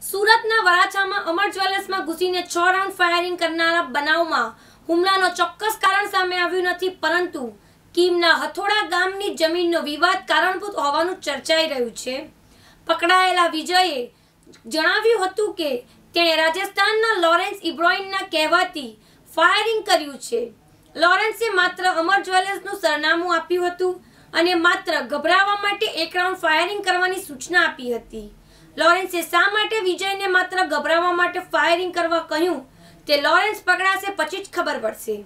સુરતના વરાછામાં અમર જ્વેલર્સમાં ઘૂસીને છ round firing કરનારા બનાવમાં હુમલાનો ચોક્કસ કારણ સામે આવ્યું નથી પરંતુ કિમના હથોડા ગામની જમીનનો વિવાદ કારણભૂત હોવાનું ચર્ચાઈ રહ્યું છે પકડાયેલા વિજયે જણાવ્યું હતું કે તેણે રાજસ્થાનના લોરેન્સ ઇબ્રોઇનના કહેવાતી ફાયરિંગ કર્યું છે લોરેન્સે માત્ર અમર જ્વેલર્સનું સરનામું આપ્યું હતું અને માત્ર ગભરાવા માટે એક રાઉન્ડ ફાયરિંગ કરવાની સૂચના આપી હતી લોરેન્સે શા માટે વિજયને માત્ર ગભરાવવા માટે ફાયરિંગ કરવા કહ્યું તે લોરેન્સ પકડાશે પછી જ ખબર પડશે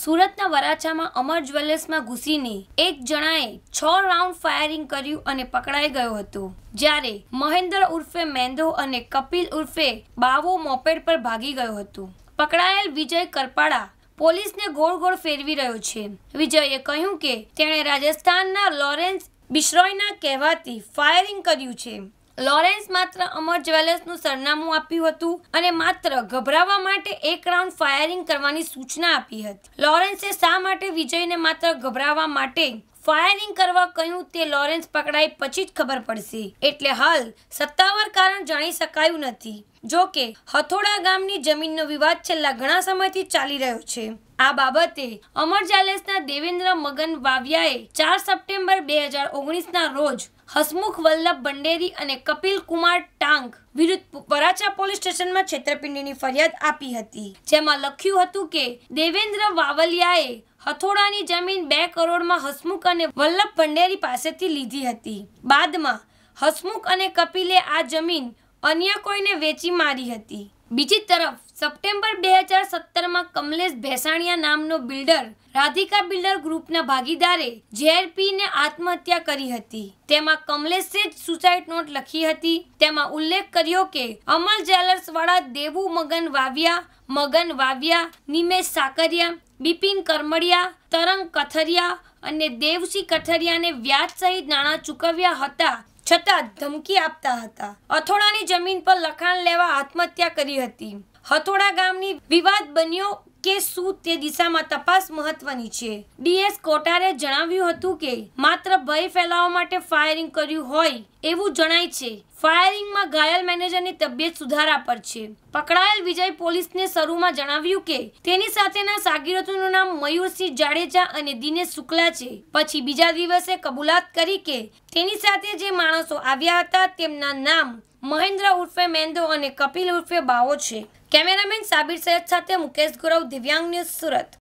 સુરતના વરાછામાં અમર જ્વેલર્સમાં ઘૂસીને એક જણાએ છ રાઉન્ડ ફાયરિંગ કર્યું અને પકડાઈ ગયો હતો જ્યારે મહેન્દ્ર ઉર્ફે મેંદો અને કપિલ ઉર્ફે બાવો મોપેડ પર ભાગી ગયો હતો પકડાયેલ વિજય કરપાડા પોલીસને ગોળ ગોળ ફેરવી રહ્યો છે વિજયે કહ્યું કે તેણે રાજસ્થાનના લોરેન્સ બિશ્રોયના કહેવાથી ફાયરિંગ કર્યું છે લોરેન્સ માત્ર અમર જ્વેલર્સનું સરનામું આપ્યું હતું અને માત્ર ગભરાવા માટે એક રાઉન્ડ ફાયરિંગ કરવાની સૂચના આપી હતી લોરેન્સે શા માટે વિજયને માત્ર ગભરાવા માટે ફાયરિંગ કરવા કહ્યું તે લોરેન્સ પકડાય પછી જ ખબર પડશે એટલે હાલ સત્તાવાર કારણ જાણી શકાયું નથી જો કે હથોડા ગામની જમીનનો વિવાદ છેલ્લા ઘણા સમયથી ચાલી રહ્યો છે આ બાબતે અમર જાલેસના દેવેન્દ્ર મગન વાવ્યાએ ચાર સપ્ટેમ્બર બે હજાર ઓગણીસના રોજ હસમુખ વલ્લભ બંડેરી અને કપિલ કુમાર ટાંગ વિરુદ્ધ વરાછા પોલીસ સ્ટેશનમાં છેતરપિંડીની ફરિયાદ આપી હતી જેમાં લખ્યું હતું કે દેવેન્દ્ર વાવલિયાએ હથોડાની જમીન બે કરોડમાં હસમુખ અને વલ્લભ ભંડેરી પાસેથી લીધી હતી બાદમાં હસમુખ અને કપિલે આ જમીન અન્ય કોઈને વેચી મારી હતી બીજી તરફ સપ્ટેમ્બર બે હજાર સત્તરમાં કમલેશ ભેસાણીયા નામનો બિલ્ડર રાધિકા બિલ્ડર ગ્રુપના ભાગીદારે જેઆરપીને આત્મહત્યા કરી હતી તેમાં કમલેશે જ સુસાઇડ નોટ લખી હતી તેમાં ઉલ્લેખ કર્યો કે અમલ જ્વેલર્સવાળા દેવુ મગન વાવ્યા મગન વાવ્યા નિમેશ સાકરિયા બિપિન કરમડિયા તરંગ કથરિયા અને દેવસિંહ કથરિયાને વ્યાજ સહિત નાણાં ચૂકવ્યા હતા છતાં ધમકી આપતા હતા હથોડાની જમીન પર લખાણ લેવા આત્મહત્યા કરી હતી હથોડા ગામની વિવાદ બન્યો કે શું તે દિશામાં તપાસ મહત્વની છે ડીએસ કોટારે જણાવ્યું હતું કે માત્ર ભય ફેલાવવા માટે ફાયરિંગ કર્યું હોય એવું જણાય છે ફાયરિંગમાં ઘાયલ મેનેજરની તબિયત સુધારા પર છે પકડાયેલ વિજય પોલીસને શરૂમાં જણાવ્યું કે તેની સાથેના સાગીરતોનું નામ મયુરસિંહ જાડેજા અને દિનેશ શુક્લા છે પછી બીજા દિવસે કબૂલાત કરી કે તેની સાથે જે માણસો આવ્યા હતા તેમના નામ મહેન્દ્ર ઉર્ફે મેંદો અને કપિલ ઉર્ફે બાવો છે કેમેરામેન સાબિર સૈયદ સાથે મુકેશ ગુરવ દિવ્યાંગ ન્યૂઝ સુરત